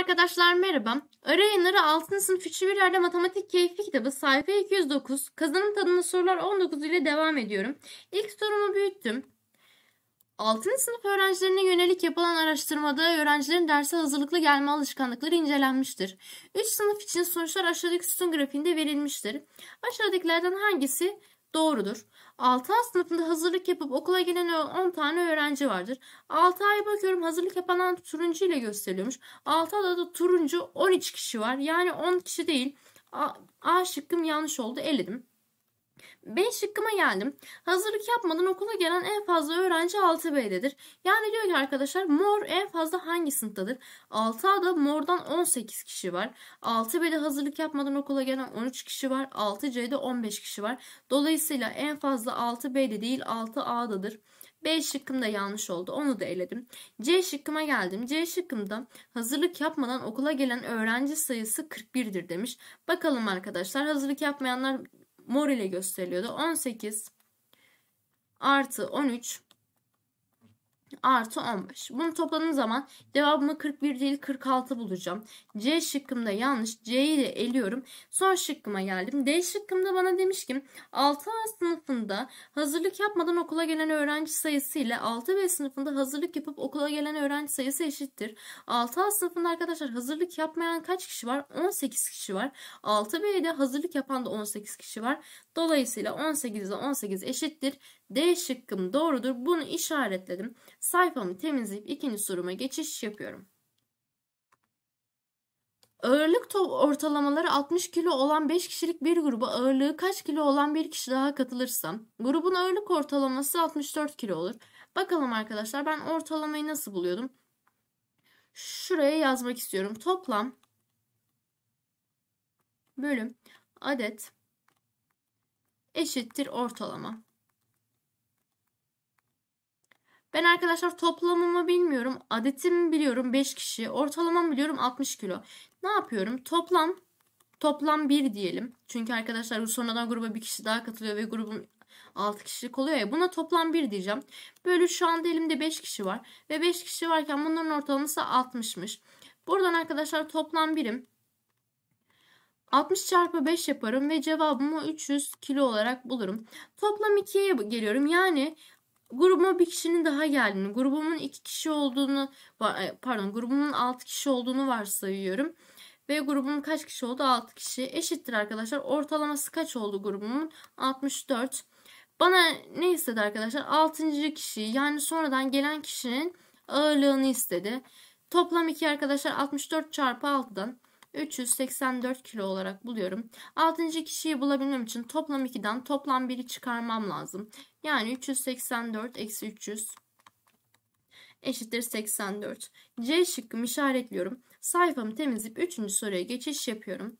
arkadaşlar merhaba. Öre yayınları 6. sınıf 3. bir matematik keyfi kitabı sayfa 209 kazanım tadında sorular 19 ile devam ediyorum. İlk sorumu büyüttüm. 6. sınıf öğrencilerine yönelik yapılan araştırmada öğrencilerin derse hazırlıklı gelme alışkanlıkları incelenmiştir. 3 sınıf için sonuçlar aşağıdaki sütun grafiğinde verilmiştir. Aşağıdakilerden hangisi doğrudur? 6 sınıfında hazırlık yapıp okula gelen 10 tane öğrenci vardır. 6 ay bakıyorum hazırlık yapan turuncu ile gösteriyormuş. 6 A'da da turuncu 13 kişi var. Yani 10 kişi değil. A, A şıkkım yanlış oldu. Eledim. B şıkkıma geldim. Hazırlık yapmadan okula gelen en fazla öğrenci 6B'dedir. Yani diyor ki arkadaşlar mor en fazla hangi sınıftadır? 6A'da mordan 18 kişi var. 6B'de hazırlık yapmadan okula gelen 13 kişi var. 6C'de 15 kişi var. Dolayısıyla en fazla 6B'de değil 6A'dadır. B şıkkım da yanlış oldu. Onu da eledim. C şıkkıma geldim. C şıkkımda hazırlık yapmadan okula gelen öğrenci sayısı 41'dir demiş. Bakalım arkadaşlar hazırlık yapmayanlar mor ile gösteriliyordu. 18 artı 13 artı 15. Bunu topladığım zaman devamını 41 değil 46 bulacağım. C şıkkımda yanlış. C'yi de eliyorum. Son şıkkıma geldim. D şıkkımda bana demiş ki 6A sınıfında hazırlık yapmadan okula gelen öğrenci sayısı ile 6B sınıfında hazırlık yapıp okula gelen öğrenci sayısı eşittir. 6A sınıfında arkadaşlar hazırlık yapmayan kaç kişi var? 18 kişi var. 6B'de hazırlık yapan da 18 kişi var. Dolayısıyla 18 ile 18 eşittir. D şıkkım doğrudur. Bunu işaretledim. Sayfamı temizleyip ikinci soruma geçiş yapıyorum. Ağırlık ortalamaları 60 kilo olan 5 kişilik bir gruba ağırlığı kaç kilo olan bir kişi daha katılırsa grubun ağırlık ortalaması 64 kilo olur. Bakalım arkadaşlar ben ortalamayı nasıl buluyordum? Şuraya yazmak istiyorum. Toplam bölüm adet eşittir ortalama. Ben arkadaşlar toplamımı bilmiyorum. Adetimi biliyorum 5 kişi. Ortalamamı biliyorum 60 kilo. Ne yapıyorum? Toplam toplam 1 diyelim. Çünkü arkadaşlar bu sonradan gruba bir kişi daha katılıyor ve grubun 6 kişilik oluyor ya. Buna toplam 1 diyeceğim. Böyle şu anda elimde 5 kişi var. Ve 5 kişi varken bunların ortalaması 60'mış. Buradan arkadaşlar toplam birim 60 çarpı 5 yaparım ve cevabımı 300 kilo olarak bulurum. Toplam 2'ye geliyorum. Yani grubuma bir kişinin daha geldiğini, grubumun 2 kişi olduğunu, e, pardon grubumun 6 kişi olduğunu varsayıyorum. Ve grubumun kaç kişi oldu? 6 kişi. Eşittir arkadaşlar. Ortalaması kaç oldu grubumun? 64. Bana ne istedi arkadaşlar? 6. kişi yani sonradan gelen kişinin ağırlığını istedi. Toplam 2 arkadaşlar 64 çarpı 6'dan 384 kilo olarak buluyorum. 6. kişiyi bulabilmem için toplam 2'den toplam 1'i çıkarmam lazım. Yani 384 eksi 300 eşittir 84. C şıkkımı işaretliyorum. Sayfamı temizleyip 3. soruya geçiş yapıyorum.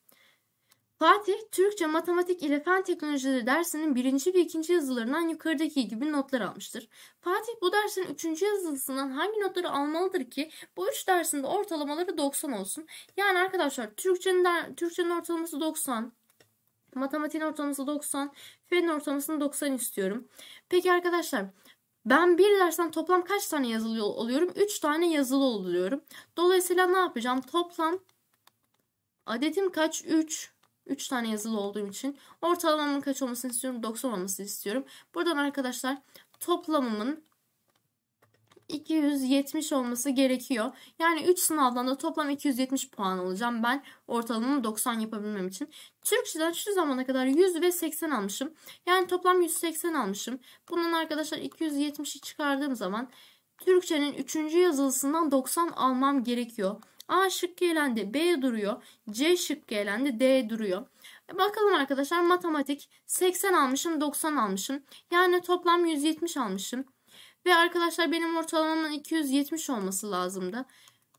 Fatih, Türkçe, Matematik ile Fen Teknolojileri dersinin birinci ve ikinci yazılarından yukarıdaki gibi notlar almıştır. Fatih bu dersin üçüncü yazılısından hangi notları almalıdır ki bu üç dersinde ortalamaları 90 olsun? Yani arkadaşlar Türkçenin, Türkçenin ortalaması 90, matematiğin ortalaması 90, Fen'in ortalamasını 90 istiyorum. Peki arkadaşlar ben bir dersten toplam kaç tane yazılı oluyorum? 3 tane yazılı oluyorum. Dolayısıyla ne yapacağım? Toplam adetim kaç? 3 3 tane yazılı olduğum için ortalamamın kaç olmasını istiyorum? 90 olmasını istiyorum. Buradan arkadaşlar toplamımın 270 olması gerekiyor. Yani 3 sınavdan da toplam 270 puan alacağım. Ben ortalamamı 90 yapabilmem için. Türkçeden şu zamana kadar 100 ve 80 almışım. Yani toplam 180 almışım. Bunun arkadaşlar 270'i çıkardığım zaman Türkçenin 3. yazılısından 90 almam gerekiyor. A şık elendi B duruyor. C şık elendi D duruyor. E bakalım arkadaşlar matematik 80 almışım 90 almışım. Yani toplam 170 almışım. Ve arkadaşlar benim ortalamamın 270 olması lazımdı.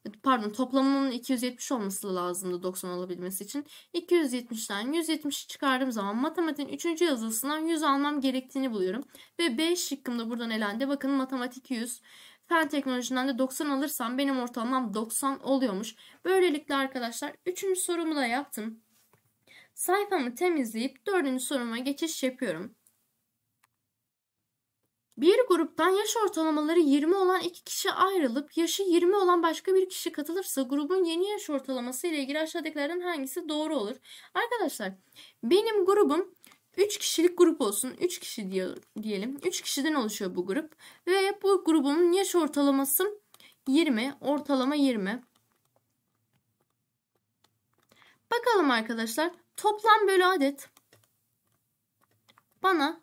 E, pardon toplamının 270 olması lazımdı 90 olabilmesi için. 270'ten 170'i çıkardığım zaman matematiğin 3. yazılısından 100 almam gerektiğini buluyorum. Ve B şıkkım da buradan elendi. Bakın matematik 100. Pen teknolojisinden de 90 alırsam benim ortalamam 90 oluyormuş. Böylelikle arkadaşlar 3. sorumu da yaptım. Sayfamı temizleyip 4. soruma geçiş yapıyorum. Bir gruptan yaş ortalamaları 20 olan iki kişi ayrılıp yaşı 20 olan başka bir kişi katılırsa grubun yeni yaş ortalaması ile ilgili aşağıdakilerden hangisi doğru olur? Arkadaşlar benim grubum 3 kişilik grup olsun. 3 kişi diyelim. 3 kişiden oluşuyor bu grup. Ve bu grubun yaş ortalaması 20. Ortalama 20. Bakalım arkadaşlar. Toplam bölü adet bana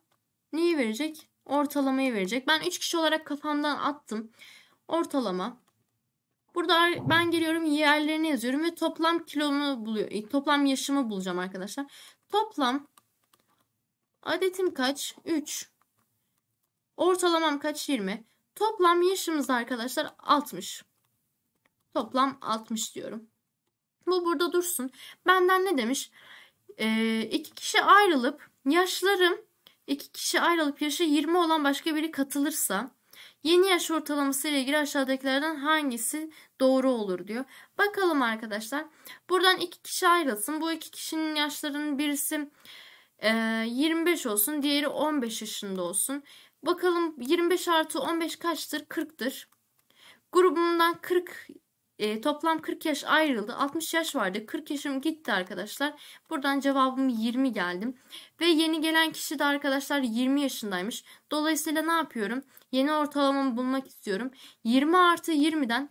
neyi verecek? Ortalamayı verecek. Ben 3 kişi olarak kafamdan attım. Ortalama. Burada ben geliyorum yerlerini yazıyorum ve toplam kilomu buluyor. Toplam yaşımı bulacağım arkadaşlar. Toplam Adetim kaç? 3. Ortalamam kaç? 20. Toplam yaşımız arkadaşlar 60. Toplam 60 diyorum. Bu burada dursun. Benden ne demiş? Ee, iki kişi ayrılıp yaşlarım iki kişi ayrılıp yaşı 20 olan başka biri katılırsa yeni yaş ortalaması ile ilgili aşağıdakilerden hangisi doğru olur diyor. Bakalım arkadaşlar. Buradan iki kişi ayrılsın. Bu iki kişinin yaşlarının birisi 25 ee, olsun. Diğeri 15 yaşında olsun. Bakalım 25 artı 15 kaçtır? 40'tır. Grubumdan 40 e, toplam 40 yaş ayrıldı. 60 yaş vardı. 40 yaşım gitti arkadaşlar. Buradan cevabım 20 geldim. Ve yeni gelen kişi de arkadaşlar 20 yaşındaymış. Dolayısıyla ne yapıyorum? Yeni ortalamamı bulmak istiyorum. 20 artı 20'den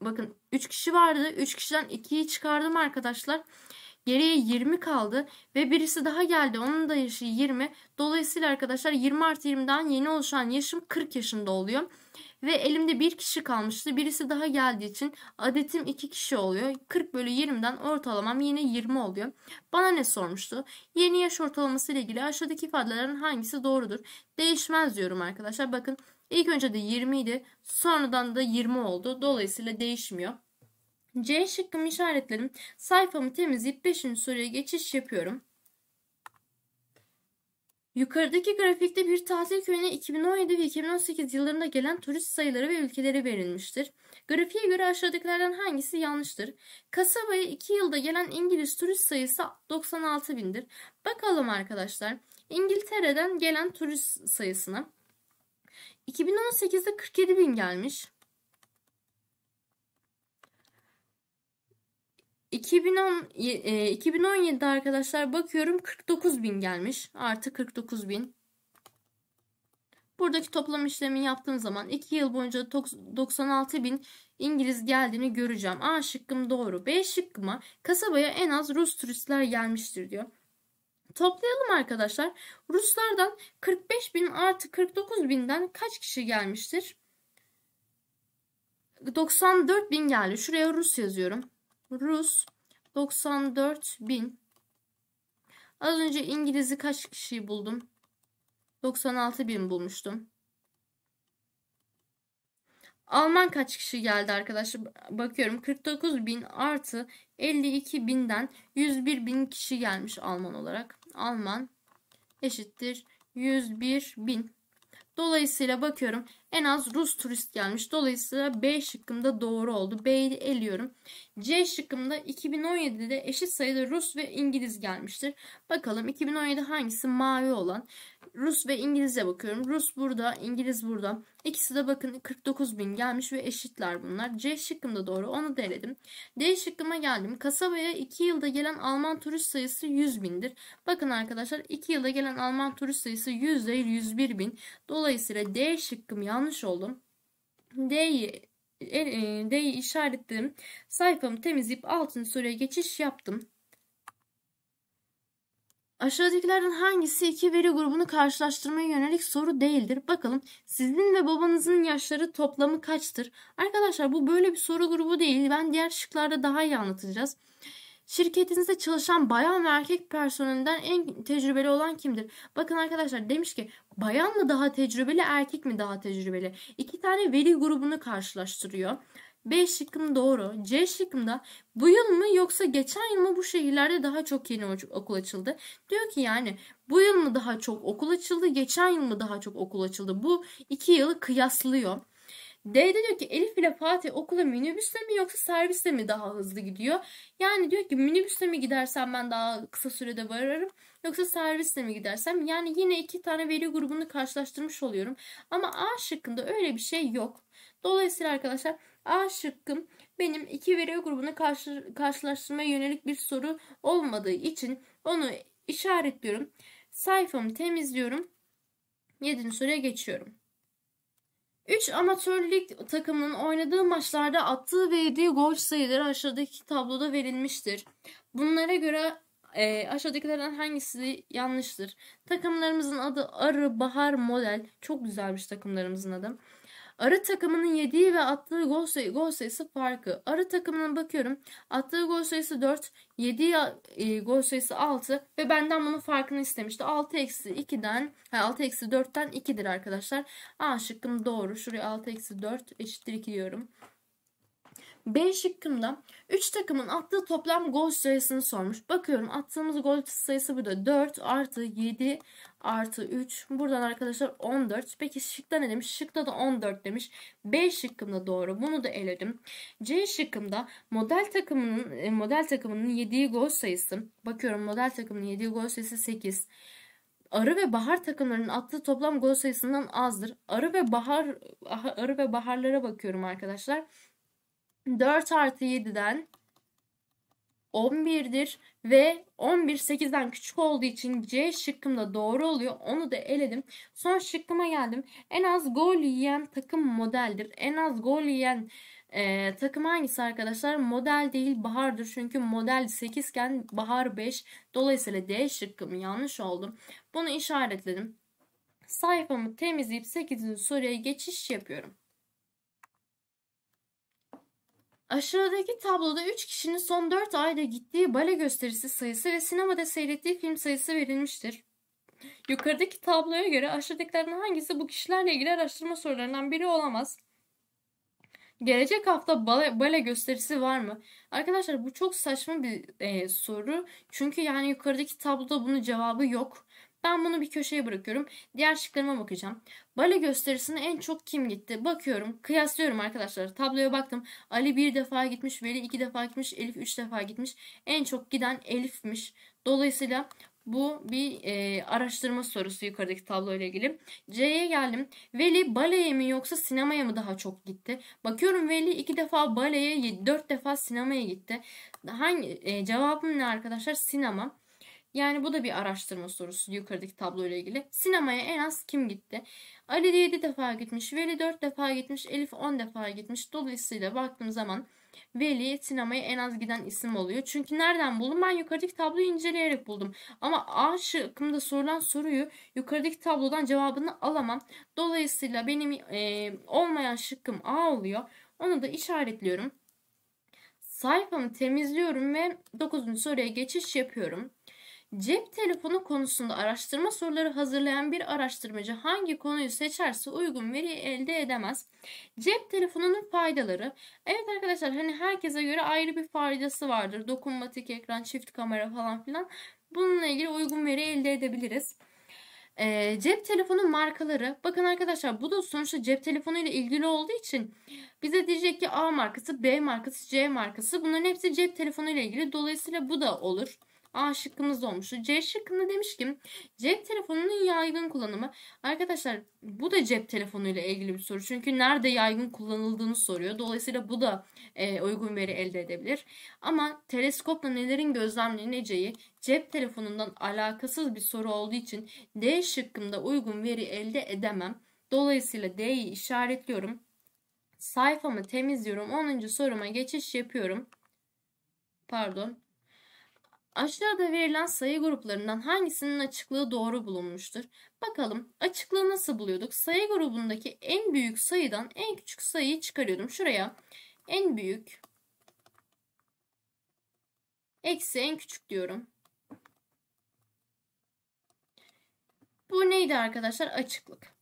bakın 3 kişi vardı. 3 kişiden 2'yi çıkardım arkadaşlar. Arkadaşlar. Geriye 20 kaldı ve birisi daha geldi. Onun da yaşı 20. Dolayısıyla arkadaşlar 20 artı 20'den yeni oluşan yaşım 40 yaşında oluyor. Ve elimde bir kişi kalmıştı. Birisi daha geldiği için adetim 2 kişi oluyor. 40 bölü 20'den ortalamam yine 20 oluyor. Bana ne sormuştu? Yeni yaş ortalaması ile ilgili aşağıdaki ifadelerin hangisi doğrudur? Değişmez diyorum arkadaşlar. Bakın ilk önce de 20 idi. Sonradan da 20 oldu. Dolayısıyla değişmiyor. C şıkkımı işaretledim. Sayfamı temizleyip 5. soruya geçiş yapıyorum. Yukarıdaki grafikte bir tatil köyüne 2017 ve 2018 yıllarında gelen turist sayıları ve ülkeleri verilmiştir. Grafiğe göre aşağıdakilerden hangisi yanlıştır? Kasabaya 2 yılda gelen İngiliz turist sayısı 96 bindir. Bakalım arkadaşlar İngiltere'den gelen turist sayısına. 2018'de 47 bin gelmiş. 2010 e, 2017'de arkadaşlar bakıyorum 49 bin gelmiş. Artı 49 bin. Buradaki toplam işlemi yaptığım zaman 2 yıl boyunca 96 bin İngiliz geldiğini göreceğim. A şıkkım doğru. B şıkkıma kasabaya en az Rus turistler gelmiştir diyor. Toplayalım arkadaşlar. Ruslardan 45 bin artı 49 binden kaç kişi gelmiştir? 94 bin geldi. Şuraya Rus yazıyorum. Rus 94 bin. Az önce İngiliz'i kaç kişiyi buldum? 96 bin bulmuştum. Alman kaç kişi geldi arkadaşlar? Bakıyorum 49 bin artı 52 binden 101 bin kişi gelmiş Alman olarak. Alman eşittir 101 bin. Dolayısıyla bakıyorum en az Rus turist gelmiş. Dolayısıyla B şıkkımda doğru oldu. B'yi eliyorum. C şıkkımda 2017'de eşit sayıda Rus ve İngiliz gelmiştir. Bakalım 2017 hangisi mavi olan? Rus ve İngiliz'e bakıyorum. Rus burada, İngiliz burada. İkisi de bakın 49 bin gelmiş ve eşitler bunlar. C şıkkımda doğru onu da D şıkkıma geldim. Kasabaya 2 yılda gelen Alman turist sayısı 100 bindir. Bakın arkadaşlar 2 yılda gelen Alman turist sayısı 100 %101 bin. Dolayısıyla D şıkkım yanlış yanlış oldum. D'yi e, e, D'yi işaretledim. Sayfamı temizleyip altın soruya geçiş yaptım. Aşağıdakilerden hangisi iki veri grubunu karşılaştırmaya yönelik soru değildir? Bakalım sizin ve babanızın yaşları toplamı kaçtır? Arkadaşlar bu böyle bir soru grubu değil. Ben diğer şıklarda daha iyi anlatacağız. Şirketinizde çalışan bayan ve erkek personelinden en tecrübeli olan kimdir? Bakın arkadaşlar demiş ki bayan mı daha tecrübeli erkek mi daha tecrübeli? İki tane veri grubunu karşılaştırıyor. B şıkkım doğru. C şıkkımda bu yıl mı yoksa geçen yıl mı bu şehirlerde daha çok yeni okul açıldı? Diyor ki yani bu yıl mı daha çok okul açıldı, geçen yıl mı daha çok okul açıldı? Bu iki yılı kıyaslıyor. D'de diyor ki Elif ile Fatih okula minibüsle mi yoksa servisle mi daha hızlı gidiyor? Yani diyor ki minibüsle mi gidersem ben daha kısa sürede vararım yoksa servisle mi gidersem? Yani yine iki tane veri grubunu karşılaştırmış oluyorum. Ama A şıkkında öyle bir şey yok. Dolayısıyla arkadaşlar A şıkkım benim iki veri grubunu karşı, karşılaştırmaya yönelik bir soru olmadığı için onu işaretliyorum. Sayfamı temizliyorum. 7. soruya geçiyorum. 3 amatör lig takımının oynadığı maçlarda attığı ve yediği gol sayıları aşağıdaki tabloda verilmiştir. Bunlara göre e, aşağıdakilerden hangisi yanlıştır? Takımlarımızın adı Arı Bahar Model. Çok güzelmiş takımlarımızın adı. Arı takımının yediği ve attığı gol, sayı, gol sayısı farkı. Arı takımının bakıyorum attığı gol sayısı 4, yediği e, gol sayısı 6 ve benden bunun farkını istemişti. 6 eksi 2'den 6 eksi 4'ten 2'dir arkadaşlar. A şıkkım doğru. Şuraya 6 eksi 4 eşittir 2 diyorum. B şıkkında 3 takımın attığı toplam gol sayısını sormuş. Bakıyorum attığımız gol sayısı burada 4 artı 7 artı 3. Buradan arkadaşlar 14. Peki şıkta ne demiş? Şıkta da 14 demiş. B da doğru. Bunu da eledim. C şıkkımda model takımının e, model takımının yediği gol sayısı. Bakıyorum model takımının yediği gol sayısı 8. Arı ve bahar takımlarının attığı toplam gol sayısından azdır. Arı ve bahar arı ve baharlara bakıyorum arkadaşlar. 4 artı 7'den 11'dir ve 11 8'den küçük olduğu için C şıkkım da doğru oluyor. Onu da eledim. Son şıkkıma geldim. En az gol yiyen takım modeldir. En az gol yiyen e, takım hangisi arkadaşlar? Model değil Bahar'dır. Çünkü model 8 iken Bahar 5. Dolayısıyla D şıkkım yanlış oldu. Bunu işaretledim. Sayfamı temizleyip 8. soruya geçiş yapıyorum. Aşağıdaki tabloda 3 kişinin son 4 ayda gittiği bale gösterisi sayısı ve sinemada seyrettiği film sayısı verilmiştir. Yukarıdaki tabloya göre aşağıdakilerden hangisi bu kişilerle ilgili araştırma sorularından biri olamaz? Gelecek hafta bale, bale gösterisi var mı? Arkadaşlar bu çok saçma bir e, soru. Çünkü yani yukarıdaki tabloda bunun cevabı yok. Ben bunu bir köşeye bırakıyorum. Diğer şıklarıma bakacağım. Bale gösterisine en çok kim gitti? Bakıyorum. Kıyaslıyorum arkadaşlar. Tabloya baktım. Ali bir defa gitmiş. Veli iki defa gitmiş. Elif üç defa gitmiş. En çok giden Elif'miş. Dolayısıyla bu bir e, araştırma sorusu yukarıdaki tablo ile ilgili. C'ye geldim. Veli baleye mi yoksa sinemaya mı daha çok gitti? Bakıyorum Veli iki defa baleye, dört defa sinemaya gitti. Hangi e, cevabım ne arkadaşlar? Sinema. Yani bu da bir araştırma sorusu yukarıdaki tabloyla ilgili. Sinemaya en az kim gitti? Ali 7 defa gitmiş, Veli 4 defa gitmiş, Elif 10 defa gitmiş. Dolayısıyla baktığım zaman Veli sinemaya en az giden isim oluyor. Çünkü nereden buldum? Ben yukarıdaki tabloyu inceleyerek buldum. Ama A şıkkımda sorulan soruyu yukarıdaki tablodan cevabını alamam. Dolayısıyla benim e, olmayan şıkkım A oluyor. Onu da işaretliyorum. Sayfamı temizliyorum ve 9. soruya geçiş yapıyorum. Cep telefonu konusunda araştırma soruları hazırlayan bir araştırmacı hangi konuyu seçerse uygun veri elde edemez. Cep telefonunun faydaları. Evet arkadaşlar hani herkese göre ayrı bir faydası vardır. Dokunmatik ekran, çift kamera falan filan. Bununla ilgili uygun veri elde edebiliriz. E, cep telefonu markaları. Bakın arkadaşlar bu da sonuçta cep telefonu ile ilgili olduğu için bize diyecek ki A markası, B markası, C markası. Bunların hepsi cep telefonu ile ilgili. Dolayısıyla bu da olur. A şıkkımız olmuştu. C şıkkında demiş ki cep telefonunun yaygın kullanımı. Arkadaşlar bu da cep telefonuyla ilgili bir soru. Çünkü nerede yaygın kullanıldığını soruyor. Dolayısıyla bu da e, uygun veri elde edebilir. Ama teleskopla nelerin gözlemleneceği cep telefonundan alakasız bir soru olduğu için D şıkkımda uygun veri elde edemem. Dolayısıyla D'yi işaretliyorum. Sayfamı temizliyorum. 10. soruma geçiş yapıyorum. Pardon. Aşağıda verilen sayı gruplarından hangisinin açıklığı doğru bulunmuştur? Bakalım açıklığı nasıl buluyorduk? Sayı grubundaki en büyük sayıdan en küçük sayıyı çıkarıyordum. Şuraya en büyük eksi en küçük diyorum. Bu neydi arkadaşlar? Açıklık.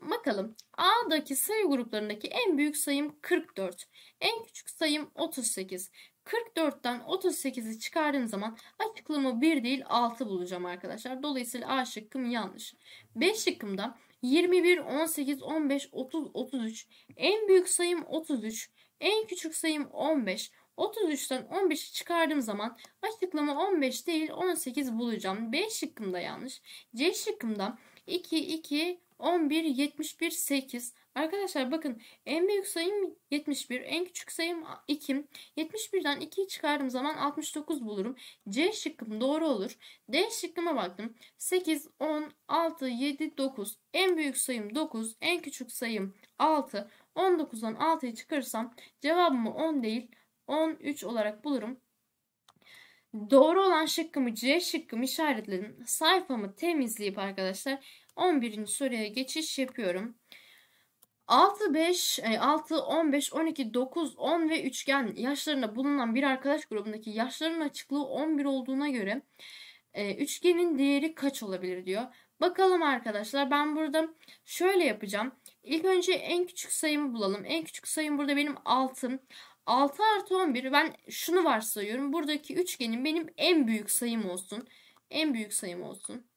Bakalım A'daki sayı gruplarındaki en büyük sayım 44. En küçük sayım 38. 44'ten 38'i çıkardığım zaman açıklama 1 değil 6 bulacağım arkadaşlar. Dolayısıyla A şıkkım yanlış. B şıkkımda 21, 18, 15, 30, 33. En büyük sayım 33. En küçük sayım 15. 33'ten 15'i çıkardığım zaman açıklama 15 değil 18 bulacağım. B şıkkımda yanlış. C şıkkımda 2, 2, 11, 71, 8. Arkadaşlar bakın en büyük sayım 71, en küçük sayım 2. 71'den 2'yi çıkardığım zaman 69 bulurum. C şıkkım doğru olur. D şıkkıma baktım. 8, 10, 6, 7, 9. En büyük sayım 9, en küçük sayım 6. 19'dan 6'yı çıkarırsam cevabımı 10 değil 13 olarak bulurum. Doğru olan şıkkımı C şıkkımı işaretledim. Sayfamı temizleyip arkadaşlar 11. soruya geçiş yapıyorum. 6 5 6 15 12 9 10 ve üçgen yaşlarında bulunan bir arkadaş grubundaki yaşların açıklığı 11 olduğuna göre e, üçgenin değeri kaç olabilir diyor. Bakalım arkadaşlar ben burada şöyle yapacağım. İlk önce en küçük sayımı bulalım. En küçük sayım burada benim 6. 6 artı 11 ben şunu varsayıyorum. Buradaki üçgenin benim en büyük sayım olsun. En büyük sayım olsun.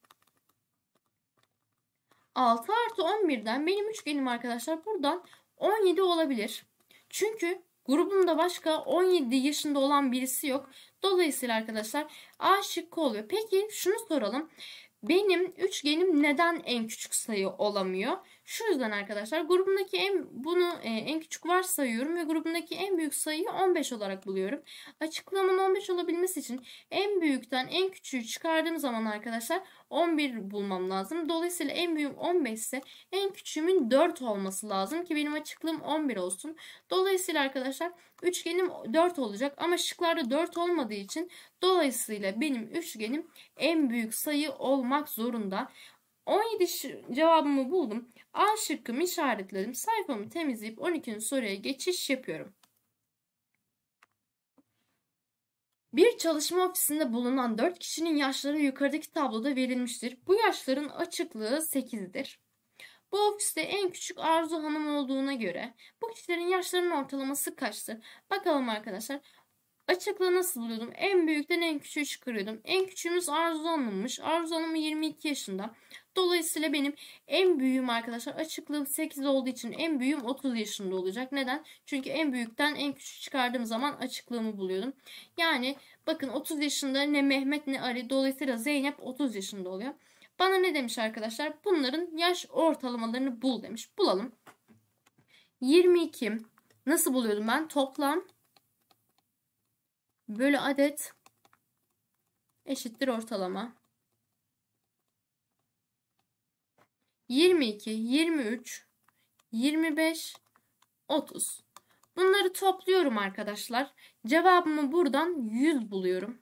6 artı 11'den benim üçgenim arkadaşlar buradan 17 olabilir. Çünkü grubumda başka 17 yaşında olan birisi yok. Dolayısıyla arkadaşlar A şıkkı oluyor. Peki şunu soralım. Benim üçgenim neden en küçük sayı olamıyor? Şu yüzden arkadaşlar grubumdaki en bunu e, en küçük var sayıyorum ve grubumdaki en büyük sayıyı 15 olarak buluyorum. Açıklamanın 15 olabilmesi için en büyükten en küçüğü çıkardığım zaman arkadaşlar 11 bulmam lazım. Dolayısıyla en büyüğüm 15 ise en küçüğümün 4 olması lazım ki benim açıklığım 11 olsun. Dolayısıyla arkadaşlar üçgenim 4 olacak ama şıklarda 4 olmadığı için dolayısıyla benim üçgenim en büyük sayı olmak zorunda. 17 cevabımı buldum. A şıkkımı işaretledim. Sayfamı temizleyip 12. soruya geçiş yapıyorum. Bir çalışma ofisinde bulunan 4 kişinin yaşları yukarıdaki tabloda verilmiştir. Bu yaşların açıklığı 8'dir. Bu ofiste en küçük Arzu Hanım olduğuna göre bu kişilerin yaşlarının ortalaması kaçtır? Bakalım arkadaşlar. Açıklığı nasıl buluyordum? En büyükten en küçüğü çıkarıyordum. En küçüğümüz Arzu Hanım'mış. Arzu Hanım 22 yaşında. Dolayısıyla benim en büyüğüm arkadaşlar açıklığım 8 olduğu için en büyüğüm 30 yaşında olacak. Neden? Çünkü en büyükten en küçük çıkardığım zaman açıklığımı buluyordum. Yani bakın 30 yaşında ne Mehmet ne Ali dolayısıyla Zeynep 30 yaşında oluyor. Bana ne demiş arkadaşlar? Bunların yaş ortalamalarını bul demiş. Bulalım. 22 nasıl buluyordum ben? Toplam bölü adet eşittir ortalama. 22, 23, 25, 30. Bunları topluyorum arkadaşlar. Cevabımı buradan 100 buluyorum.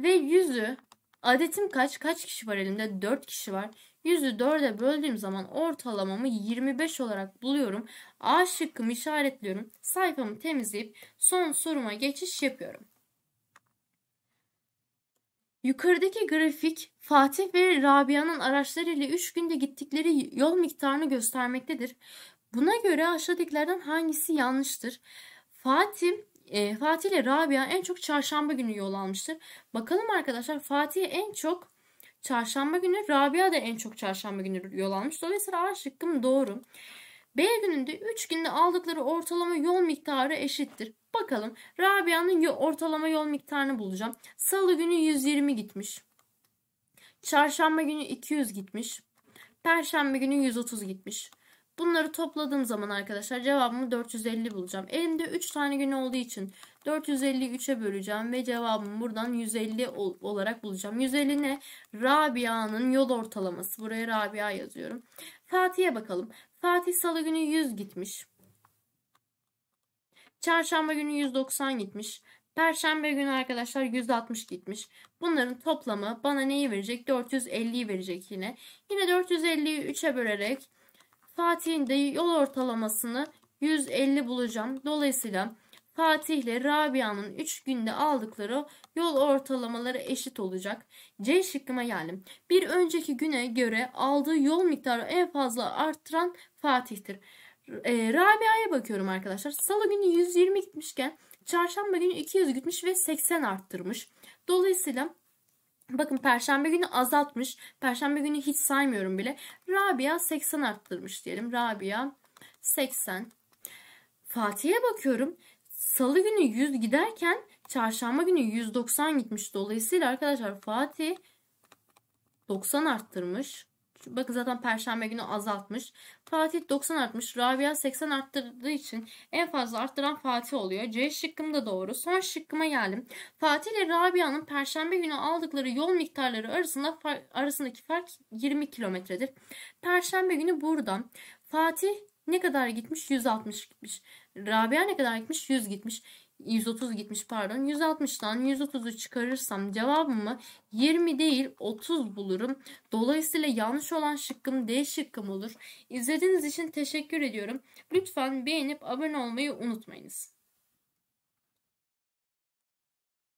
Ve 100'ü adetim kaç? Kaç kişi var elimde? 4 kişi var. 100'ü 4'e böldüğüm zaman ortalamamı 25 olarak buluyorum. A şıkkımı işaretliyorum. Sayfamı temizleyip son soruma geçiş yapıyorum. Yukarıdaki grafik Fatih ve Rabia'nın araçlarıyla 3 günde gittikleri yol miktarını göstermektedir. Buna göre aşağıdakilerden hangisi yanlıştır? Fatih e, Fatih ile Rabia en çok çarşamba günü yol almıştır. Bakalım arkadaşlar Fatih en çok çarşamba günü, Rabia da en çok çarşamba günü yol almış. Dolayısıyla A şıkkım doğru. B gününde 3 günde aldıkları ortalama yol miktarı eşittir. Bakalım Rabia'nın ortalama yol miktarını bulacağım. Salı günü 120 gitmiş. Çarşamba günü 200 gitmiş. Perşembe günü 130 gitmiş. Bunları topladığım zaman arkadaşlar cevabımı 450 bulacağım. Elimde 3 tane gün olduğu için 450'yi 3'e böleceğim ve cevabımı buradan 150 olarak bulacağım. 150 ne? Rabia'nın yol ortalaması. Buraya Rabia yazıyorum. Fatih'e bakalım. Fatih salı günü 100 gitmiş. Çarşamba günü 190 gitmiş. Perşembe günü arkadaşlar 160 gitmiş. Bunların toplamı bana neyi verecek? 450'yi verecek yine. Yine 450'yi 3'e bölerek Fatih'in de yol ortalamasını 150 bulacağım. Dolayısıyla Fatih ile Rabia'nın 3 günde aldıkları yol ortalamaları eşit olacak. C şıkkıma geldim. Bir önceki güne göre aldığı yol miktarı en fazla arttıran Fatih'tir. E, Rabia'ya bakıyorum arkadaşlar. Salı günü 120 gitmişken çarşamba günü 200 gitmiş ve 80 arttırmış. Dolayısıyla Bakın perşembe günü azaltmış. Perşembe günü hiç saymıyorum bile. Rabia 80 arttırmış diyelim. Rabia 80. Fatih'e bakıyorum. Salı günü 100 giderken çarşamba günü 190 gitmiş. Dolayısıyla arkadaşlar Fatih 90 arttırmış. Bakın zaten perşembe günü azaltmış. Fatih 90 artmış. Rabia 80 arttırdığı için en fazla arttıran Fatih oluyor. C şıkkım da doğru. Son şıkkıma geldim. Fatih ile Rabia'nın perşembe günü aldıkları yol miktarları arasında arasındaki fark 20 kilometredir. Perşembe günü buradan Fatih ne kadar gitmiş? 160 gitmiş. Rabia ne kadar gitmiş? 100 gitmiş. 130 gitmiş pardon. 160'dan 130'u çıkarırsam cevabımı 20 değil 30 bulurum. Dolayısıyla yanlış olan şıkkım D şıkkım olur. İzlediğiniz için teşekkür ediyorum. Lütfen beğenip abone olmayı unutmayınız.